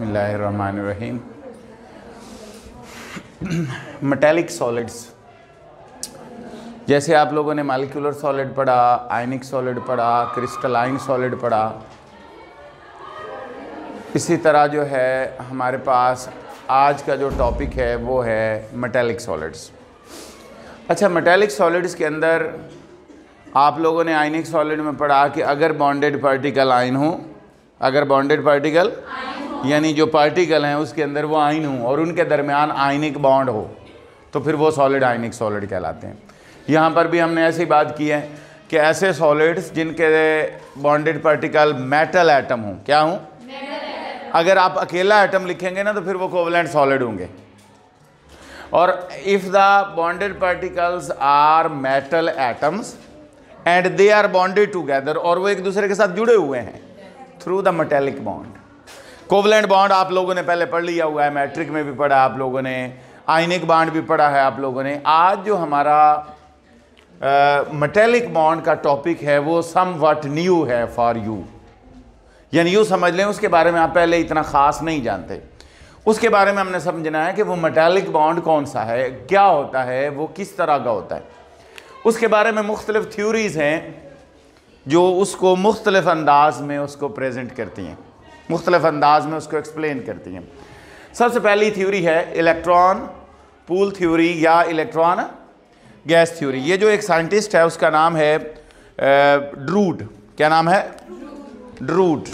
बिसमीम metallic solids जैसे आप लोगों ने मालिकुलर सॉलिड पढ़ा आयनिक सॉलिड पढ़ा क्रिस्टलाइन सॉलिड पढ़ा इसी तरह जो है हमारे पास आज का जो टॉपिक है वो है मटेलिक सॉलिड्स अच्छा मटेलिक सॉलिड्स के अंदर आप लोगों ने आयनिक सॉलिड में पढ़ा कि अगर बॉन्डेड पार्टिकल आयन हो अगर बॉन्डेड पार्टिकल यानी जो पार्टिकल हैं उसके अंदर वो आइन हो और उनके दरमियान आइनिक बॉन्ड हो तो फिर वो सॉलिड आइनिक सॉलिड कहलाते हैं यहाँ पर भी हमने ऐसी बात की है कि ऐसे सॉलिड्स जिनके बॉन्डेड पार्टिकल मेटल एटम हों क्या हूँ अगर आप अकेला एटम लिखेंगे ना तो फिर वो कोवलेंट सॉलिड होंगे और if the bonded particles are metal atoms and they are bonded together और वो एक दूसरे के साथ जुड़े हुए हैं through the metallic bond covalent bond आप लोगों ने पहले पढ़ लिया हुआ है मैट्रिक में भी पढ़ा आप लोगों ने आइनिक बॉन्ड भी पढ़ा है आप लोगों ने आज जो हमारा मटेलिक बॉन्ड का टॉपिक है वो सम वट न्यू है फॉर यू यानी यू समझ लें उसके बारे में आप पहले इतना ख़ास नहीं जानते उसके बारे में हमने समझना है कि वो मटेलिक बॉन्ड कौन सा है क्या होता है वो किस तरह का होता है उसके बारे में मुख्तलिफ थ्योरीज़ हैं जो उसको मुख्तलिफ अंदाज में उसको प्रेजेंट करती हैं मुख्तलिफ अंदाज में उसको एक्सप्लेन करती हैं सबसे पहली थ्योरी है इलेक्ट्रॉन पूल थ्योरी या इलेक्ट्रॉन गैस थ्योरी ये जो एक साइंटिस्ट है उसका नाम है ड्रूड क्या नाम है ड्रूड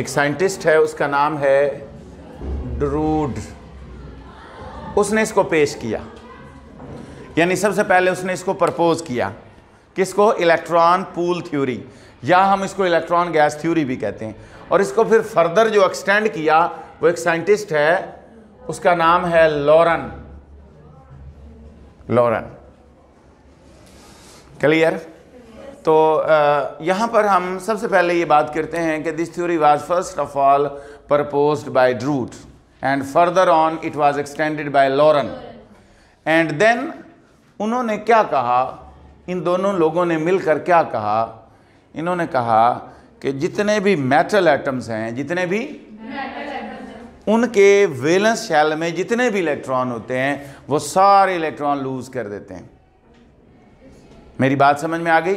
एक साइंटिस्ट है उसका नाम है ड्रूड उसने इसको पेश किया यानी सबसे पहले उसने इसको प्रपोज किया किसको इलेक्ट्रॉन पूल थ्योरी या हम इसको इलेक्ट्रॉन गैस थ्योरी भी कहते हैं और इसको फिर फर्दर जो एक्सटेंड किया वो एक साइंटिस्ट है उसका नाम है लॉरन लॉरन क्लियर तो यहाँ पर हम सबसे पहले ये बात करते हैं कि this theory was first of all proposed by Drude and further on it was extended by Lorentz and then उन्होंने क्या कहा इन दोनों लोगों ने मिलकर क्या कहा इन्होंने कहा कि जितने भी मेटल एटम्स हैं जितने भी उनके वेलेंस शैल में जितने भी इलेक्ट्रॉन होते हैं वो सारे इलेक्ट्रॉन लूज कर देते हैं मेरी बात समझ में आ गई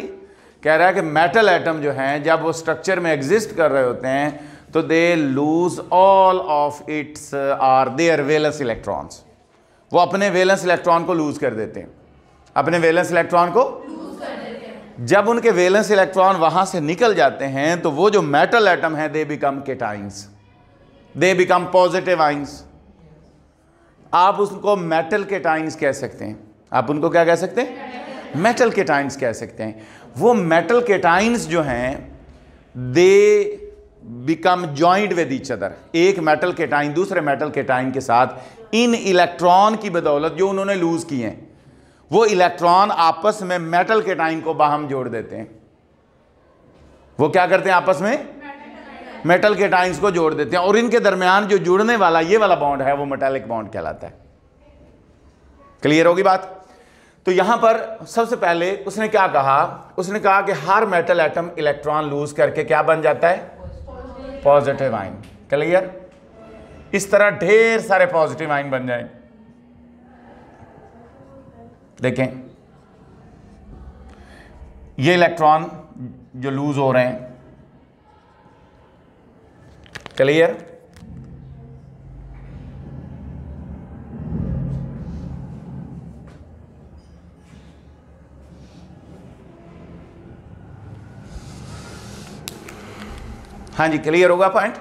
कह रहा है कि मेटल एटम जो हैं जब वो स्ट्रक्चर में एग्जिस्ट कर रहे होते हैं तो they lose all of its or their valence electrons वो अपने वेलेंस इलेक्ट्रॉन को लूज कर देते हैं अपने वेलेंस इलेक्ट्रॉन को जब उनके वेलेंस इलेक्ट्रॉन वहां से निकल जाते हैं तो वो जो मेटल एटम है they become cations they become positive ions आप उसको मेटल केटाइंस कह सकते हैं आप उनको क्या कह सकते हैं मेटल केटाइंस कह सकते हैं वो मेटल केटाइंस जो हैं they become joint with each other एक मेटल केटाइन दूसरे मेटल केटाइन के साथ इन इलेक्ट्रॉन की बदौलत जो उन्होंने लूज किए हैं वो इलेक्ट्रॉन आपस में मेटल के टाइन को बाहम जोड़ देते हैं वो क्या करते हैं आपस में मेटल के टाइन्स को जोड़ देते हैं और इनके दरमियान जो जुड़ने वाला ये वाला बॉन्ड है वो मेटेलिक बॉन्ड कहलाता है क्लियर होगी बात तो यहां पर सबसे पहले उसने क्या कहा उसने कहा कि हर मेटल एटम इलेक्ट्रॉन लूज करके क्या बन जाता है पॉजिटिव आइन क्लियर इस तरह ढेर सारे पॉजिटिव आइन बन जाएंगे देखें ये इलेक्ट्रॉन जो लूज हो रहे हैं क्लियर हाँ जी क्लियर होगा पॉइंट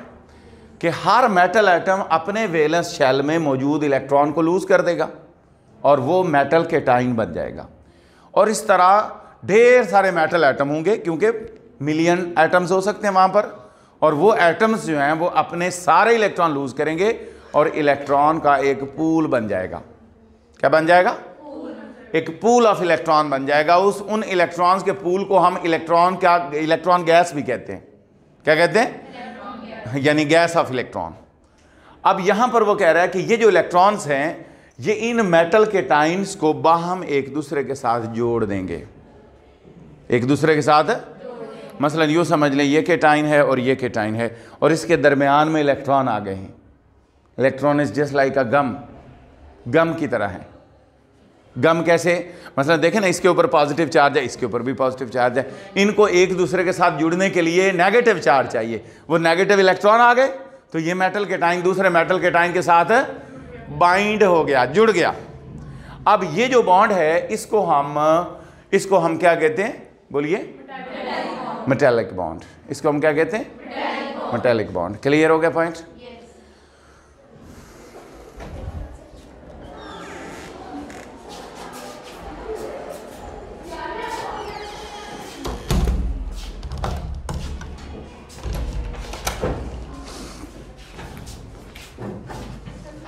कि हर मेटल आइटम अपने वेलेंस शैल में मौजूद इलेक्ट्रॉन को लूज कर देगा और वो मेटल के टाइन बन जाएगा और इस तरह ढेर सारे मेटल एटम होंगे क्योंकि मिलियन एटम्स हो सकते हैं वहाँ पर और वो एटम्स जो हैं वो अपने सारे इलेक्ट्रॉन लूज करेंगे और इलेक्ट्रॉन का एक पूल बन जाएगा क्या बन जाएगा एक पूल ऑफ इलेक्ट्रॉन बन जाएगा उस उन इलेक्ट्रॉन्स के पूल को हम इलेक्ट्रॉन क्या इलेक्ट्रॉन गैस भी कहते हैं क्या कहते हैं यानी गैस ऑफ इलेक्ट्रॉन अब यहां पर वो कह रहा है कि ये जो इलेक्ट्रॉन्स हैं ये इन मेटल के टाइन्स को बाहम एक दूसरे के साथ जोड़ देंगे एक दूसरे के साथ मसलन यूँ समझ लें ये के टाइन है और ये के टाइन है और इसके दरमियान में इलेक्ट्रॉन आ गए हैं electron is just like a gum gum की तरह है गम कैसे मतलब देखें ना इसके ऊपर पॉजिटिव चार्ज है इसके ऊपर भी पॉजिटिव चार्ज है इनको एक दूसरे के साथ जुड़ने के लिए नेगेटिव चार्ज चाहिए वो नेगेटिव इलेक्ट्रॉन आ गए तो ये मेटल के टाइन दूसरे मेटल के टाइन के साथ बाइंड हो गया जुड़ गया अब ये जो बॉन्ड है इसको हम इसको हम क्या कहते हैं बोलिए मेटेलिक बॉन्ड इसको हम क्या कहते हैं मेटेलिक बॉन्ड क्लियर हो गया पॉइंट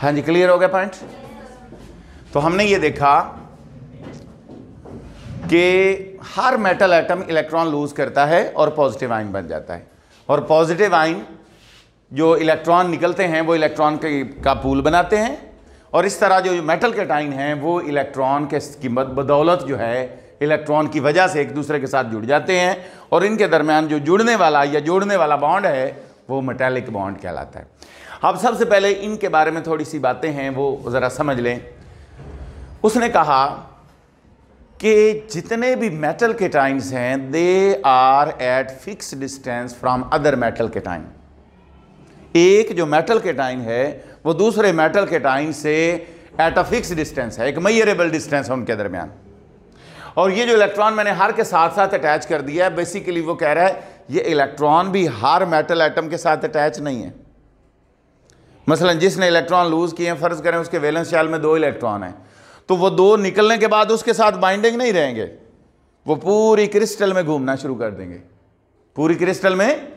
हाँ जी क्लियर हो गया पॉइंट तो हमने ये देखा कि हर मेटल एटम इलेक्ट्रॉन लूज करता है और पॉजिटिव आइन बन जाता है और पॉजिटिव आइन जो इलेक्ट्रॉन निकलते हैं वो इलेक्ट्रॉन के का पूल बनाते हैं और इस तरह जो मेटल के टाइन हैं वो इलेक्ट्रॉन के कीमत बदौलत जो है इलेक्ट्रॉन की वजह से एक दूसरे के साथ जुड़ जाते हैं और इनके दरमियान जो जुड़ने वाला या जोड़ने वाला बॉन्ड है वो मेटेलिक बॉन्ड कहलाता है अब सबसे पहले इनके बारे में थोड़ी सी बातें हैं वो ज़रा समझ लें उसने कहा कि जितने भी मेटल के टाइम्स हैं they are at fix distance from other metal के टाइम एक जो मेटल के टाइम है वो दूसरे मेटल के टाइम से एट अ फिक्स डिस्टेंस है एक मैयरेबल डिस्टेंस है उनके दरमियान और ये जो इलेक्ट्रॉन मैंने हर के साथ साथ अटैच कर दिया है बेसिकली वो कह रहा है ये इलेक्ट्रॉन भी हर मेटल आइटम के साथ अटैच नहीं है मसलन जिसने इलेक्ट्रॉन लूज़ किए हैं फ़र्ज़ करें उसके वेलेंस शैल में दो इलेक्ट्रॉन हैं तो वो दो निकलने के बाद उसके साथ बाइंडिंग नहीं रहेंगे वो पूरी क्रिस्टल में घूमना शुरू कर देंगे पूरी क्रिस्टल में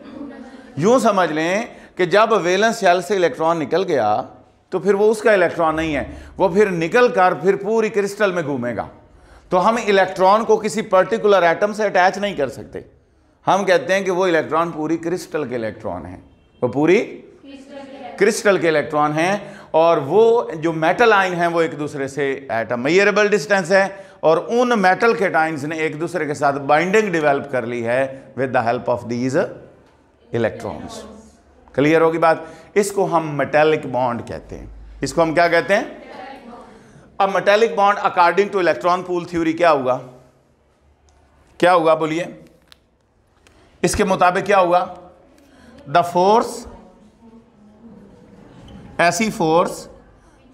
यूं समझ लें कि जब वेलेंस शैल से इलेक्ट्रॉन निकल गया तो फिर वो उसका इलेक्ट्रॉन नहीं है वो फिर निकल कर फिर पूरी क्रिस्टल में घूमेगा तो हम इलेक्ट्रॉन को किसी पर्टिकुलर एटम से अटैच नहीं कर सकते हम कहते हैं कि वो इलेक्ट्रॉन पूरी क्रिस्टल के इलेक्ट्रॉन है वो पूरी क्रिस्टल के इलेक्ट्रॉन हैं और वो जो मेटल आइन हैं वो एक दूसरे से एट अ मैयरेबल डिस्टेंस है और उन मेटल के टाइन्स ने एक दूसरे के साथ बाइंडिंग डिवेलप कर ली है with the help of these electrons clear होगी बात इसको हम मेटेलिक बॉन्ड कहते हैं इसको हम क्या कहते हैं अब metallic bond according to electron pool theory क्या होगा क्या होगा बोलिए इसके मुताबिक क्या होगा द फोर्स ऐसी फोर्स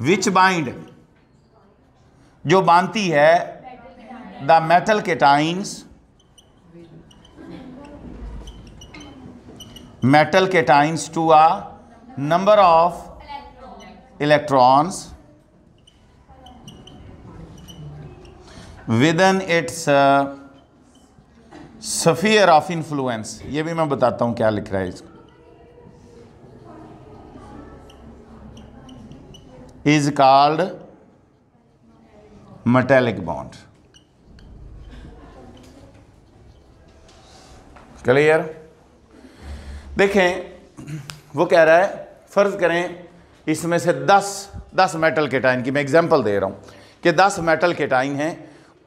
विच बाइंड जो बांधती है द मेटल के टाइन्स मेटल के टाइन्स to a number of electrons within its sphere of influence ये भी मैं बताता हूं क्या लिख रहा है इसको is called metallic bond clear देखें वो कह रहा है फ़र्ज़ करें इसमें से 10 10 मेटल केटाइन की मैं एग्जांपल दे रहा हूं कि 10 मेटल केटाइन हैं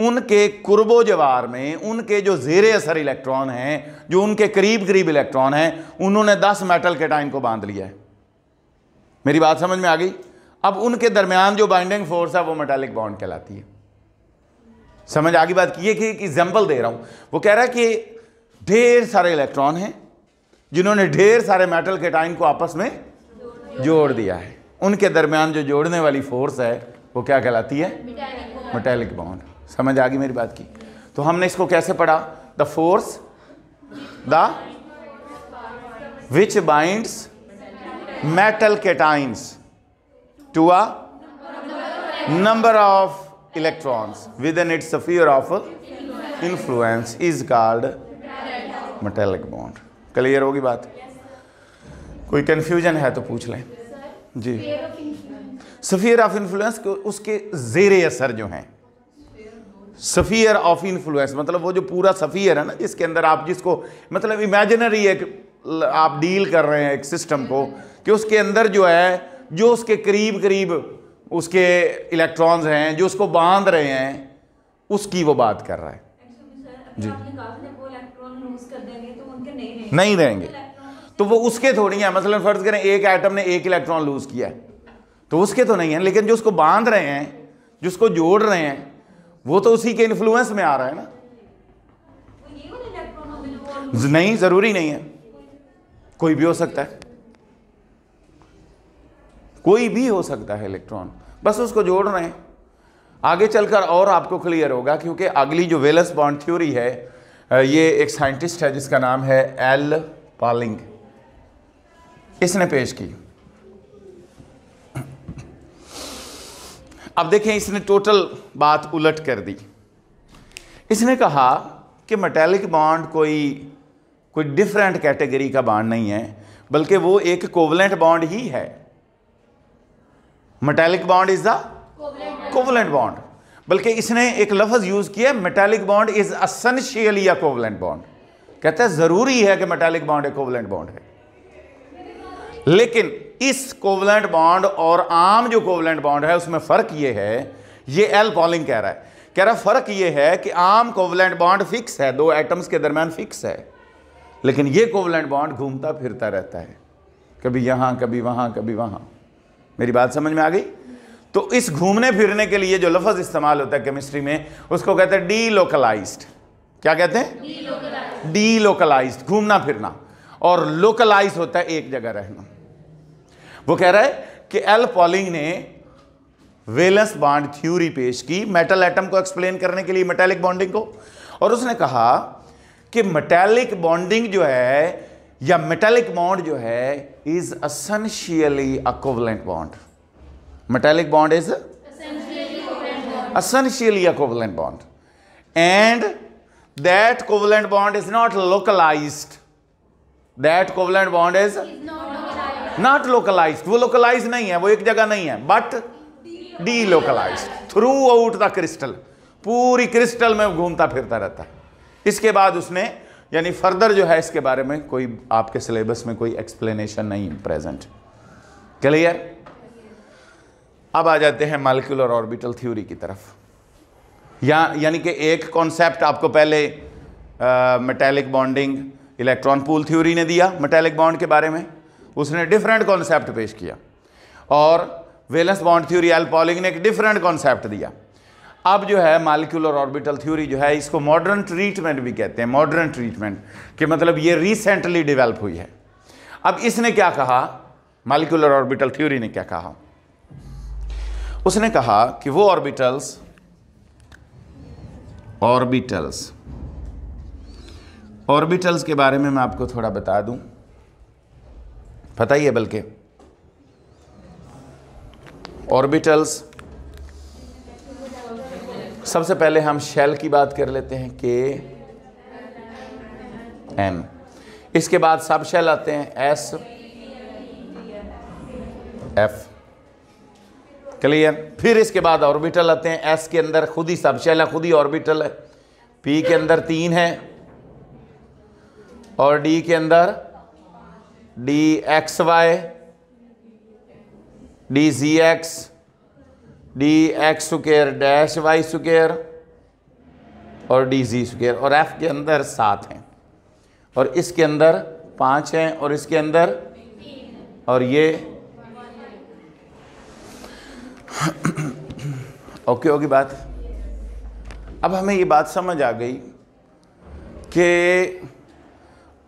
उनके कुर्बो जवार में उनके जो जेरे असर इलेक्ट्रॉन हैं जो उनके करीब करीब इलेक्ट्रॉन हैं उन्होंने 10 मेटल केटाइन को बांध लिया है मेरी बात समझ में आ गई अब उनके दरमियान जो बाइंडिंग फोर्स है वो मेटालिक बॉन्ड कहलाती है समझ आगे बात की है कि एक एग्जाम्पल दे रहा हूं वो कह रहा है कि ढेर सारे इलेक्ट्रॉन हैं जिन्होंने ढेर सारे मेटल के टाइन को आपस में जोड़ दिया है उनके दरमियान जो जोड़ने वाली फोर्स है वो क्या कहलाती है मेटेलिक बॉन्ड समझ आ गई मेरी बात की तो हमने इसको कैसे पढ़ा the force the which binds metal cations to a number of electrons within its sphere of influence is called metallic bond clear होगी बात कोई कंफ्यूजन है तो पूछ लें जी सफ़ियर ऑफ इन्फ्लुएंस उसके जेर असर जो हैं सफ़ियर ऑफ इन्फ्लुएंस मतलब वो जो पूरा सफ़ियर है ना जिसके अंदर आप जिसको मतलब इमेजिनरी एक आप डील कर रहे हैं एक सिस्टम को कि उसके अंदर जो है जो उसके करीब करीब उसके इलेक्ट्रॉन्स हैं जो उसको बांध रहे हैं उसकी वो बात कर रहा है जी तो नहीं रहेंगे तो, तो वो उसके थोड़ी है मसलन मतलब फर्ज करें एक आइटम ने एक इलेक्ट्रॉन लूज किया तो उसके तो नहीं है लेकिन जो उसको बांध रहे हैं जिसको जोड़ रहे हैं वो तो उसी के इन्फ्लुएंस में आ रहा है ना नहीं ज़रूरी नहीं है कोई भी हो सकता है कोई भी हो सकता है इलेक्ट्रॉन बस उसको जोड़ रहे हैं आगे चलकर और आपको क्लियर होगा क्योंकि अगली जो वेलस बॉन्ड थ्योरी है ये एक साइंटिस्ट है जिसका नाम है एल पालिंग इसने पेश की अब देखें इसने टोटल बात उलट कर दी इसने कहा कि मेटेलिक बॉन्ड कोई कोई डिफरेंट कैटेगरी का बॉन्ड नहीं है बल्कि वो एक कोवलेंट बॉन्ड ही है metallic bond is the covalent bond बल्कि इसने एक लफज यूज किया मेटेलिक बॉन्ड इज असेंशियल या कोवलेंट बॉन्ड कहता है जरूरी है कि मेटेलिक बॉन्ड एक कोवलेंट बॉन्ड है लेकिन इस कोवलेंट बॉन्ड और आम जो कोवलेंट बॉन्ड है उसमें फर्क यह है ये एल पॉलिंग कह रहा है कह रहा फर्क यह है कि आम कोवलेंट बॉन्ड फिक्स है दो एटम्स के दरमियान फिक्स है लेकिन यह कोवलेंट बॉन्ड घूमता फिरता रहता है कभी यहां कभी वहां कभी वहां मेरी बात समझ में आ गई तो इस घूमने फिरने के लिए जो लफज इस्तेमाल होता है केमिस्ट्री में उसको कहते हैं डीलोकलाइज्ड क्या कहते हैं डीलोकलाइज्ड घूमना फिरना और लोकलाइज होता है एक जगह रहना वो कह रहा है कि एल पॉलिंग ने वेलस बॉन्ड थ्योरी पेश की मेटल एटम को एक्सप्लेन करने के लिए मेटेलिक बॉन्डिंग को और उसने कहा कि मेटेलिक बॉन्डिंग जो है या मेटेलिक बॉन्ड जो है is essentially a covalent bond. Metallic bond is essentially a covalent bond. And that covalent bond is not localized. That covalent bond is, is not localized. वो localized नहीं है वो एक जगह नहीं है but delocalized throughout the crystal. Crystal पूरी crystal में घूमता फिरता रहता है इसके बाद उसने यानी फर्दर जो है इसके बारे में कोई आपके सिलेबस में कोई एक्सप्लेनेशन नहीं प्रेजेंट क्लियर अब आ जाते हैं मालिकुलर ऑर्बिटल थ्योरी की तरफ या यानी कि एक कॉन्सेप्ट आपको पहले metallic bonding electron pool theory ने दिया मेटेलिक बॉन्ड के बारे में उसने डिफरेंट कॉन्सेप्ट पेश किया और valence bond theory L Pauling ने एक डिफरेंट कॉन्सेप्ट दिया अब जो है मालिक्यूलर ऑर्बिटल थ्योरी जो है इसको मॉडर्न ट्रीटमेंट भी कहते हैं मॉडर्न ट्रीटमेंट कि मतलब ये रिसेंटली डेवलप हुई है अब इसने क्या कहा मालिक्यूलर ऑर्बिटल थ्योरी ने क्या कहा उसने कहा कि वो ऑर्बिटल्स ऑर्बिटल्स ऑर्बिटल्स के बारे में मैं आपको थोड़ा बता दूं पता ही है बल्कि ऑर्बिटल्स सबसे पहले हम शेल की बात कर लेते हैं के एम इसके बाद सब शेल आते हैं एस एफ क्लियर फिर इसके बाद ऑर्बिटल आते हैं एस के अंदर खुद ही सब शेल है खुद ही ऑर्बिटल है पी के अंदर तीन है और डी के अंदर D X Y D G X D X square dash Y square और डी जी स्क्र और एफ के अंदर सात हैं और इसके अंदर पाँच हैं और इसके अंदर और ये ओके होगी बात अब हमें ये बात समझ आ गई कि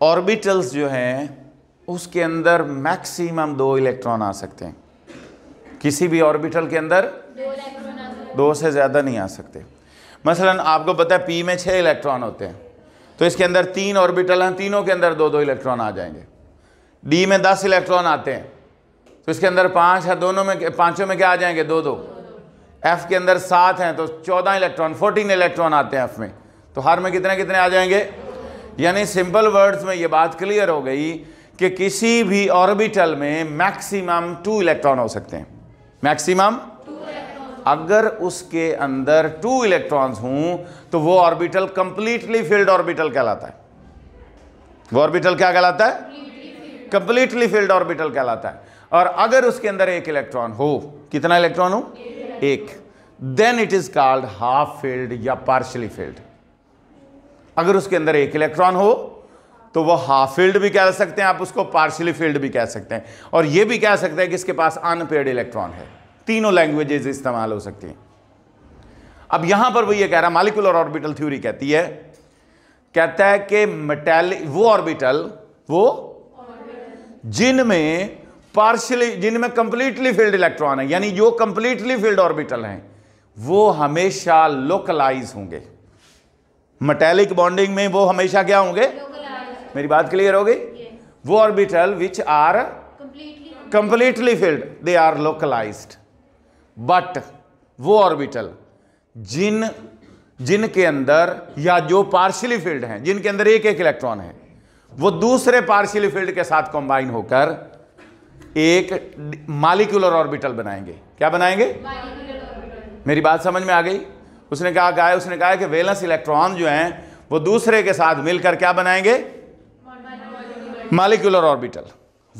ऑर्बिटल्स जो हैं उसके अंदर मैक्सिमम दो इलेक्ट्रॉन आ सकते हैं किसी भी ऑर्बिटल के अंदर दो से ज़्यादा नहीं आ सकते मसलन आपको पता है पी में छः इलेक्ट्रॉन होते हैं तो इसके अंदर तीन ऑर्बिटल हैं तीनों के अंदर दो दो इलेक्ट्रॉन आ जाएंगे डी में दस इलेक्ट्रॉन आते हैं तो इसके अंदर पाँच है दोनों में पाँचों में क्या आ जाएंगे दो दो एफ के अंदर सात हैं तो चौदह इलेक्ट्रॉन फोर्टीन इलेक्ट्रॉन आते हैं एफ में तो हर में कितने कितने आ जाएंगे यानी सिंपल वर्ड्स में ये बात क्लियर हो गई कि किसी भी ऑर्बिटल में मैक्सिमम टू इलेक्ट्रॉन हो सकते हैं मैक्सिमम अगर उसके अंदर टू इलेक्ट्रॉन्स हूं तो वो ऑर्बिटल कंप्लीटली फील्ड ऑर्बिटल कहलाता है वो ऑर्बिटल क्या कहलाता है कंप्लीटली फील्ड ऑर्बिटल कहलाता है और अगर उसके अंदर एक इलेक्ट्रॉन हो कितना इलेक्ट्रॉन हो एक then it is called half filled या पार्शली फील्ड अगर उसके अंदर एक इलेक्ट्रॉन हो तो वो हाफ फील्ड भी कह सकते हैं आप उसको पार्शली फील्ड भी कह सकते हैं और ये भी कह सकते हैं कि इसके पास अनपेड इलेक्ट्रॉन है तीनों लैंग्वेजेज इस्तेमाल हो सकती हैं अब यहां पर वो ये कह रहा है मालिकुलर ऑर्बिटल थ्योरी कहती है कहता है कि मेटेलिक वो ऑर्बिटल वो जिनमें पार्शली जिनमें कंप्लीटली फील्ड इलेक्ट्रॉन है यानी जो कंप्लीटली फील्ड ऑर्बिटल हैं वो हमेशा लोकलाइज होंगे मेटेलिक बॉन्डिंग में वो हमेशा क्या होंगे मेरी बात क्लियर हो गई वो orbital which are completely filled they are localized but वो ऑर्बिटल जिन जिनके अंदर या जो पार्शियली फील्ड हैं जिनके अंदर एक एक इलेक्ट्रॉन है वो दूसरे पार्शियली फील्ड के साथ कंबाइन होकर एक मालिकुलर ऑर्बिटल बनाएंगे क्या बनाएंगे मेरी बात समझ में आ गई उसने कहा कहा उसने कहा कि वेलेंस इलेक्ट्रॉन जो हैं वो दूसरे के साथ मिलकर क्या बनाएंगे मालिकुलर ऑर्बिटल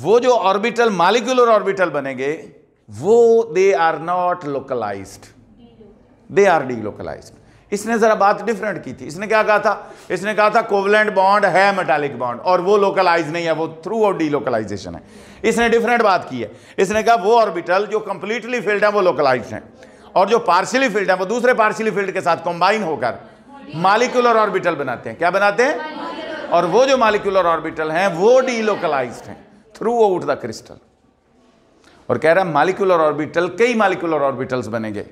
वो जो ऑर्बिटल मालिकुलर ऑर्बिटल बनेंगे वो they are not localized they are delocalized इसने जरा बात डिफरेंट की थी इसने क्या कहा था इसने कहा था कोवलेंट बॉन्ड है मेटालिक बॉन्ड और वो लोकलाइज नहीं है वो थ्रू और डीलोकलाइजेशन है इसने डिफरेंट बात की है इसने कहा वो ऑर्बिटल जो कंप्लीटली फील्ड है वो लोकलाइज है और जो पार्शियली फील्ड है वो दूसरे पार्शियली फील्ड के साथ कंबाइन होकर मालिकुलर ऑर्बिटल बनाते हैं क्या बनाते हैं और वो जो मालिकुलर ऑर्बिटल हैं वो डीलोकलाइज्ड हैं थ्रू आउट द क्रिस्टल और कह रहा है मालिकुलर ऑर्बिटल कई मालिकुलर ऑर्बिटल्स बनेंगे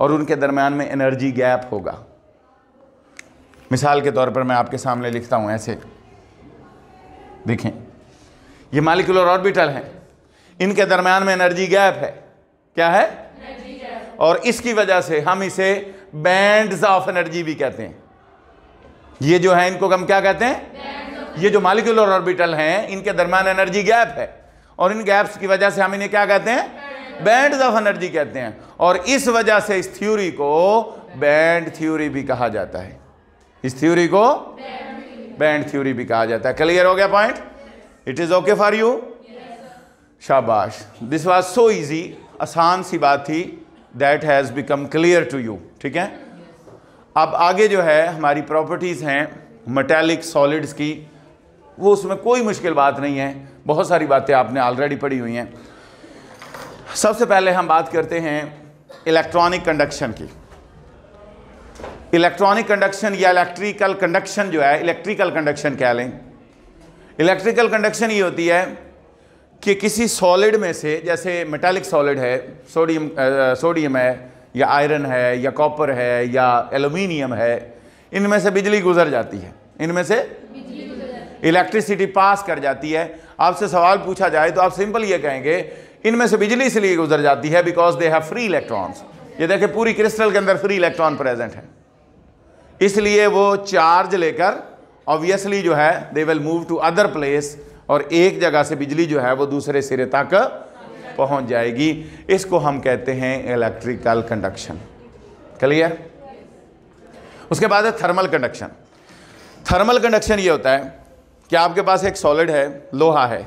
और उनके दरमियान में एनर्जी गैप होगा मिसाल के तौर पर मैं आपके सामने लिखता हूं ऐसे देखें ये मालिकुलर ऑर्बिटल हैं इनके दरमियान में एनर्जी गैप है क्या है और इसकी वजह से हम इसे बैंड्स ऑफ एनर्जी भी कहते हैं ये जो है इनको हम क्या कहते हैं ये जो मालिकुलर ऑर्बिटल हैं इनके दरमियान एनर्जी गैप है और इन गैप्स की वजह से हम इन्हें क्या कहते हैं बैंड ऑफ एनर्जी कहते हैं और इस वजह से इस थ्योरी को बैंड थ्योरी भी कहा जाता है इस थ्योरी को बैंड थ्योरी भी कहा जाता है क्लियर हो गया point it is okay for you शाबाश दिस वॉज सो ईजी आसान सी बात थी that has become clear to you ठीक है अब आगे जो है हमारी प्रॉपर्टीज़ हैं मेटेलिक सॉलिड्स की वो उसमें कोई मुश्किल बात नहीं है बहुत सारी बातें आपने ऑलरेडी पढ़ी हुई हैं सबसे पहले हम बात करते हैं इलेक्ट्रॉनिक कंडक्शन की इलेक्ट्रॉनिक कंडक्शन या इलेक्ट्रिकल कंडक्शन जो है इलेक्ट्रिकल कंडक्शन कह लें इलेक्ट्रिकल कंडक्शन ये होती है कि किसी सॉलिड में से जैसे मेटालिक सॉलिड है सोडियम सोडियम है या आयरन है या कॉपर है या एलुमिनियम है इनमें से बिजली गुजर जाती है इनमें से इलेक्ट्रिसिटी पास कर जाती है आपसे सवाल पूछा जाए तो आप सिंपल ये कहेंगे इनमें से बिजली इसलिए गुजर जाती है because they have free electrons ये देखें पूरी क्रिस्टल के अंदर फ्री इलेक्ट्रॉन प्रेजेंट है इसलिए वो चार्ज लेकर ऑब्वियसली जो है they will move to other place और एक जगह से बिजली जो है वो दूसरे सिरे तक पहुंच जाएगी इसको हम कहते हैं इलेक्ट्रिकल कंडक्शन क्लियर उसके बाद है थर्मल कंडक्शन थर्मल कंडक्शन ये होता है कि आपके पास एक सॉलिड है लोहा है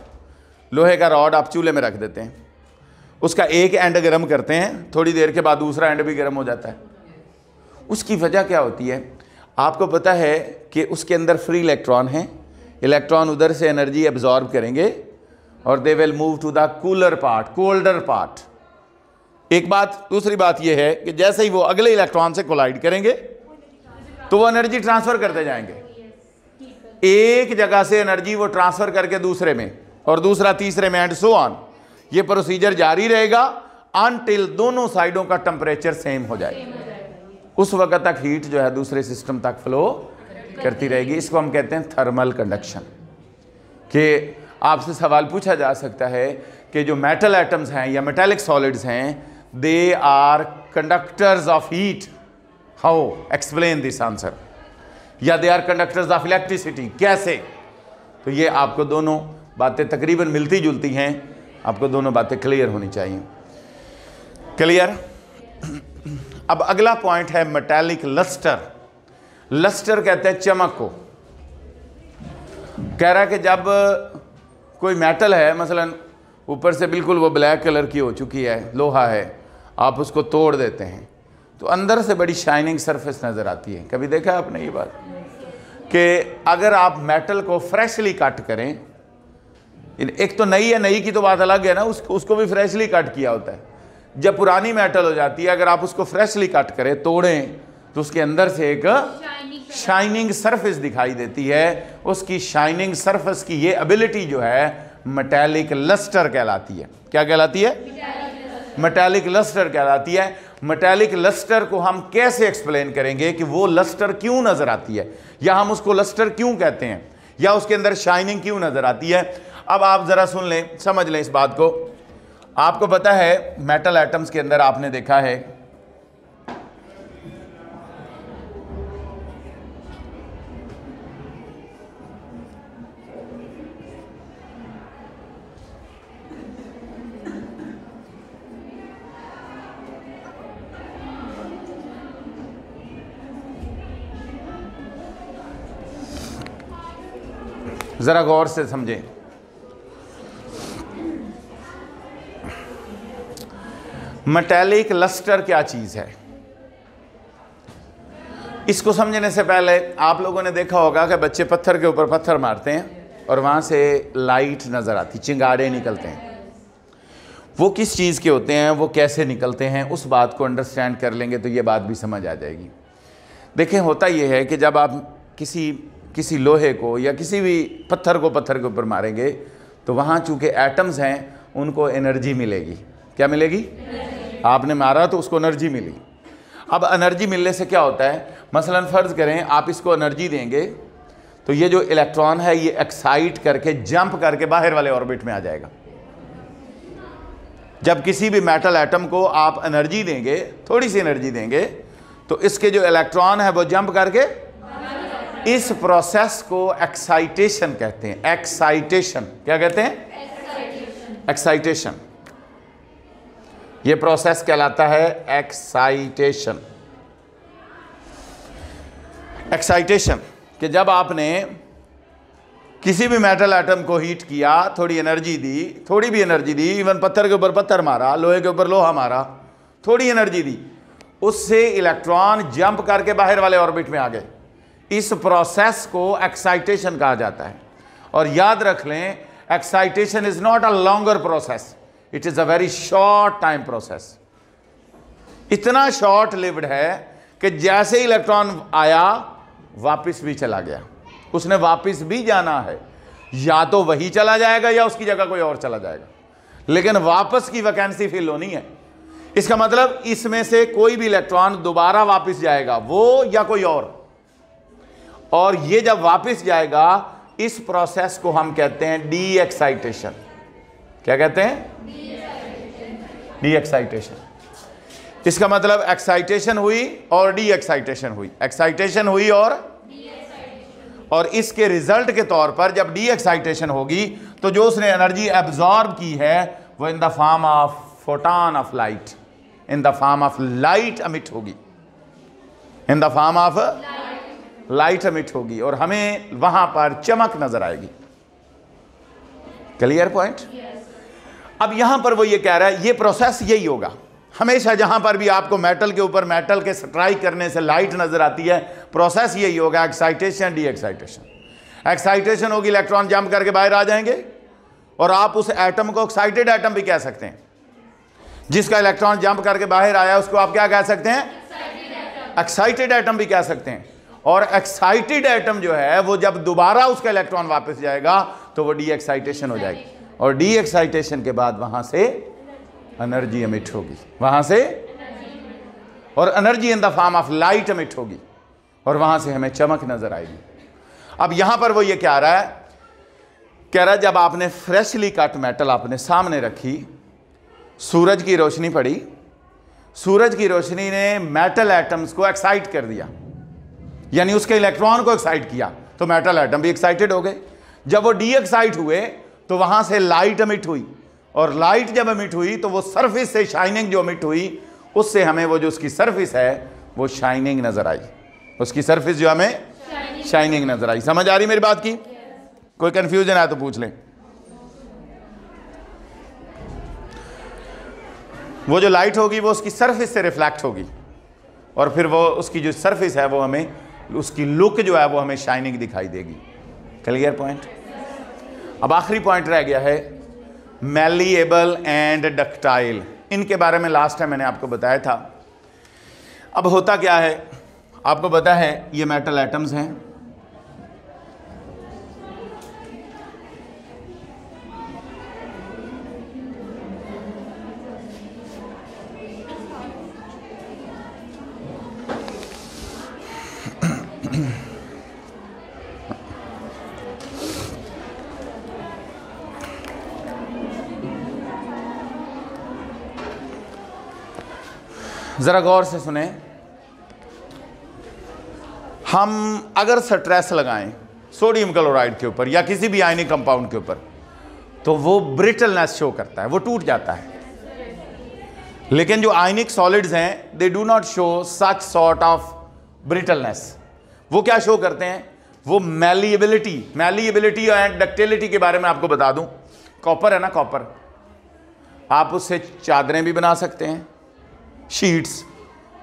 लोहे का रॉड आप चूल्हे में रख देते हैं उसका एक एंड गर्म करते हैं थोड़ी देर के बाद दूसरा एंड भी गर्म हो जाता है उसकी वजह क्या होती है आपको पता है कि उसके अंदर फ्री इलेक्ट्रॉन हैं इलेक्ट्रॉन उधर से एनर्जी एब्जॉर्ब करेंगे और they will move to the cooler part colder part एक बात दूसरी बात यह है कि जैसे ही वो अगले इलेक्ट्रॉन से कोलाइड करेंगे तो वो एनर्जी ट्रांसफ़र करते जाएंगे एक जगह से एनर्जी वो ट्रांसफ़र करके दूसरे में और दूसरा तीसरे में एंड सो ऑन ये प्रोसीजर जारी रहेगा अनटिल दोनों साइडों का टेम्परेचर सेम हो जाए उस वक्त तक हीट जो है दूसरे सिस्टम तक फ्लो करती रहेगी इसको हम कहते हैं थर्मल कंडक्शन कि आपसे सवाल पूछा जा सकता है कि जो मेटल एटम्स हैं या मेटेलिक सॉलिड्स हैं they are conductors of heat how explain this answer या they are conductors of electricity कैसे तो ये आपको दोनों बातें तकरीबन मिलती जुलती हैं आपको दोनों बातें क्लियर होनी चाहिए क्लियर अब अगला पॉइंट है मेटेलिक लस्टर लस्टर कहते हैं चमक को कह रहा है कि जब कोई मेटल है मसलन ऊपर से बिल्कुल वो ब्लैक कलर की हो चुकी है लोहा है आप उसको तोड़ देते हैं तो अंदर से बड़ी शाइनिंग सरफेस नज़र आती है कभी देखा आपने ये बात कि अगर आप मेटल को फ्रेशली कट करें एक तो नई है नई की तो बात अलग है ना उस, उसको भी फ्रेशली कट किया होता है जब पुरानी मेटल हो जाती है अगर आप उसको फ्रेशली कट करें तोड़ें तो उसके अंदर से एक शाइनिंग सरफेस दिखाई देती है उसकी शाइनिंग सरफेस की ये एबिलिटी जो है मेटेलिक लस्टर कहलाती है क्या कहलाती है मेटालिक लस्टर कहलाती है मेटालिक लस्टर को हम कैसे एक्सप्लेन करेंगे कि वो लस्टर क्यों नज़र आती है या हम उसको लस्टर क्यों कहते हैं या उसके अंदर शाइनिंग क्यों नज़र आती है अब आप ज़रा सुन लें समझ लें इस बात को आपको पता है मेटल एटम्स के अंदर आपने देखा है ज़रा गौर से समझें मेटेलिक लस्टर क्या चीज़ है इसको समझने से पहले आप लोगों ने देखा होगा कि बच्चे पत्थर के ऊपर पत्थर मारते हैं और वहाँ से लाइट नज़र आती चिंगाड़े निकलते हैं वो किस चीज़ के होते हैं वो कैसे निकलते हैं उस बात को अंडरस्टैंड कर लेंगे तो ये बात भी समझ आ जाएगी देखें होता ये है कि जब आप किसी किसी लोहे को या किसी भी पत्थर को पत्थर के ऊपर मारेंगे तो वहाँ चूँकि एटम्स हैं उनको एनर्जी मिलेगी क्या मिलेगी आपने मारा तो उसको एनर्जी मिली अब एनर्जी मिलने से क्या होता है मसलन फ़र्ज़ करें आप इसको एनर्जी देंगे तो ये जो इलेक्ट्रॉन है ये एक्साइट करके जंप करके बाहर वाले ऑर्बिट में आ जाएगा जब किसी भी मेटल एटम को आप एनर्जी देंगे थोड़ी सी एनर्जी देंगे तो इसके जो इलेक्ट्रॉन है वो जंप करके इस प्रोसेस को एक्साइटेशन कहते हैं एक्साइटेशन क्या कहते हैं एक्साइटेशन ये प्रोसेस कहलाता है एक्साइटेशन एक्साइटेशन कि जब आपने किसी भी मेटल एटम को हीट किया थोड़ी एनर्जी दी थोड़ी भी एनर्जी दी इवन पत्थर के ऊपर पत्थर मारा लोहे के ऊपर लोहा मारा थोड़ी एनर्जी दी उससे इलेक्ट्रॉन जंप करके बाहर वाले ऑर्बिट में आ गए इस प्रोसेस को एक्साइटेशन कहा जाता है और याद रख लें excitation is not a longer process it is a very short time process इतना शॉर्ट लिव्ड है कि जैसे ही इलेक्ट्रॉन आया वापस भी चला गया उसने वापस भी जाना है या तो वही चला जाएगा या उसकी जगह कोई और चला जाएगा लेकिन वापस की वैकेंसी फिल होनी है इसका मतलब इसमें से कोई भी इलेक्ट्रॉन दोबारा वापस जाएगा वो या कोई और और ये जब वापस जाएगा इस प्रोसेस को हम कहते हैं डी एक्साइटेशन क्या कहते हैं डी एक्साइटेशन इसका मतलब एक्साइटेशन हुई और डी एक्साइटेशन हुई एक्साइटेशन हुई और और इसके रिजल्ट के तौर पर जब डी एक्साइटेशन होगी तो जो उसने एनर्जी एब्जॉर्ब की है वो in the form of photon of light in the form of light emit होगी in the form of light emit होगी और हमें वहां पर चमक नजर आएगी क्लियर पॉइंट अब यहां पर वो ये कह रहा है ये प्रोसेस यही होगा हमेशा जहां पर भी आपको मेटल के ऊपर मेटल के स्ट्राइक करने से लाइट नजर आती है प्रोसेस यही होगा एक्साइटेशन डी एक्साइटेशन एक्साइटेशन होगी इलेक्ट्रॉन जंप करके बाहर आ जाएंगे और आप उस एटम को एक्साइटेड एटम भी कह सकते हैं जिसका इलेक्ट्रॉन जंप करके बाहर आया उसको आप क्या कह सकते हैं एक्साइटेड एटम भी कह सकते हैं और एक्साइटेड एटम जो है वो जब दोबारा उसका इलेक्ट्रॉन वापस जाएगा तो वो डी एक्साइटेशन हो जाएगी और डी एक्साइटेशन के बाद वहां से एनर्जी अमिट होगी वहां से और energy in the form of light emit होगी और वहां से हमें चमक नज़र आएगी अब यहां पर वो ये क्या रहा है कह रहा है जब आपने फ्रेशली कट मेटल आपने सामने रखी सूरज की रोशनी पड़ी सूरज की रोशनी ने मेटल एटम्स को एक्साइट कर दिया यानी उसके इलेक्ट्रॉन को एक्साइट किया तो मेटल एटम भी एक्साइटेड हो गए जब वो डी एक्साइट हुए तो वहाँ से लाइट अमिट हुई और लाइट जब अमिट हुई तो वो सरफेस से शाइनिंग जो अमिट हुई उससे हमें वो जो उसकी सरफेस है वो शाइनिंग नज़र आई उसकी सरफेस जो हमें शाइनिंग नज़र आई समझ आ रही मेरी बात की कोई कंफ्यूजन आया तो पूछ लें वो जो लाइट होगी वो उसकी सरफेस से रिफ्लेक्ट होगी और फिर वो उसकी जो सरफेस है वो हमें उसकी लुक जो है वो हमें शाइनिंग दिखाई देगी क्लियर पॉइंट अब आखिरी पॉइंट रह गया है मेलिएबल एंड डक्टाइल इनके बारे में लास्ट टाइम मैंने आपको बताया था अब होता क्या है आपको पता है ये मेटल एटम्स हैं ज़रा गौर से सुने हम अगर स्ट्रेस लगाएं सोडियम क्लोराइड के ऊपर या किसी भी आयनिक कंपाउंड के ऊपर तो वो ब्रिटलनेस शो करता है वो टूट जाता है लेकिन जो आयनिक सॉलिड्स हैं they do not show such sort of brittleness वो क्या शो करते हैं वो मैलिएबिलिटी मैलिएबिलिटी एंड डक्टेलिटी के बारे में आपको बता दूं कॉपर है ना कॉपर आप उससे चादरें भी बना सकते हैं शीट्स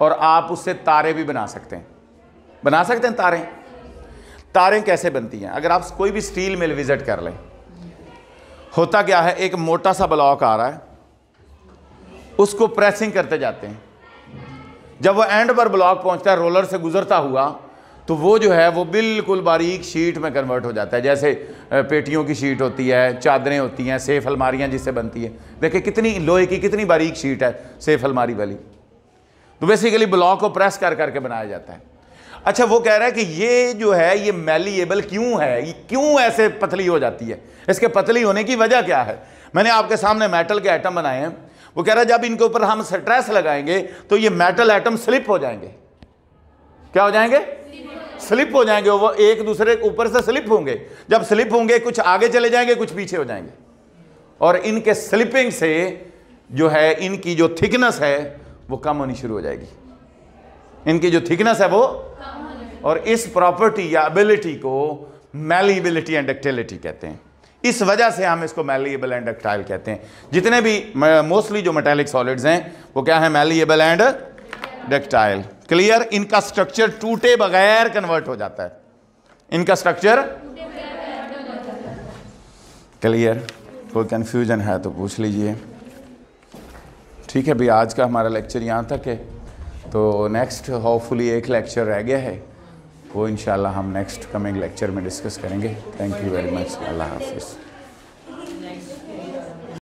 और आप उससे तारे भी बना सकते हैं बना सकते हैं तारें तारें कैसे बनती हैं अगर आप कोई भी स्टील मिल विज़िट कर लें होता क्या है एक मोटा सा ब्लॉक आ रहा है उसको प्रेसिंग करते जाते हैं जब वो एंड पर ब्लॉक पहुंचता है रोलर से गुजरता हुआ तो वो जो है वो बिल्कुल बारीक शीट में कन्वर्ट हो जाता है जैसे पेटियों की शीट होती है चादरें होती हैं सेफ अलमारियाँ जिससे बनती हैं देखिए कितनी लोहे की कितनी बारीक शीट है सेफ अलमारी वाली तो बेसिकली ब्लॉक को प्रेस कर करके बनाया जाता है अच्छा वो कह रहा है कि ये जो है ये मेलिएबल क्यों है ये क्यों ऐसे पतली हो जाती है इसके पतली होने की वजह क्या है मैंने आपके सामने मेटल के आइटम बनाए हैं वो कह रहा है जब इनके ऊपर हम स्ट्रेस लगाएंगे तो ये मेटल आइटम स्लिप हो जाएंगे क्या हो जाएंगे स्लिप हो जाएंगे वो एक दूसरे के ऊपर से स्लिप होंगे जब स्लिप होंगे कुछ आगे चले जाएंगे कुछ पीछे हो जाएंगे और इनके स्लिपिंग से जो है इनकी जो थिकनेस है वो कम होनी शुरू हो जाएगी इनकी जो थिकनेस है वो और इस प्रॉपर्टी या एबिलिटी को मेलीबिलिटी एंड डक्टेलिटी कहते हैं इस वजह से हम इसको मैलिएबल एंड डक्टाइल कहते हैं जितने भी मोस्टली जो मेटेलिक सॉलिड्स हैं वो क्या है मेलीएबल एंड डक्टाइल क्लियर इनका स्ट्रक्चर टूटे बगैर कन्वर्ट हो जाता है इनका स्ट्रक्चर क्लियर कोई कन्फ्यूजन है तो पूछ लीजिए ठीक है भाई आज का हमारा लेक्चर यहाँ तक है तो नेक्स्ट होपफुली एक लेक्चर रह गया है वो इन हम नेक्स्ट कमिंग लेक्चर में डिस्कस करेंगे थैंक यू वेरी मच अल्लाह हाफिज़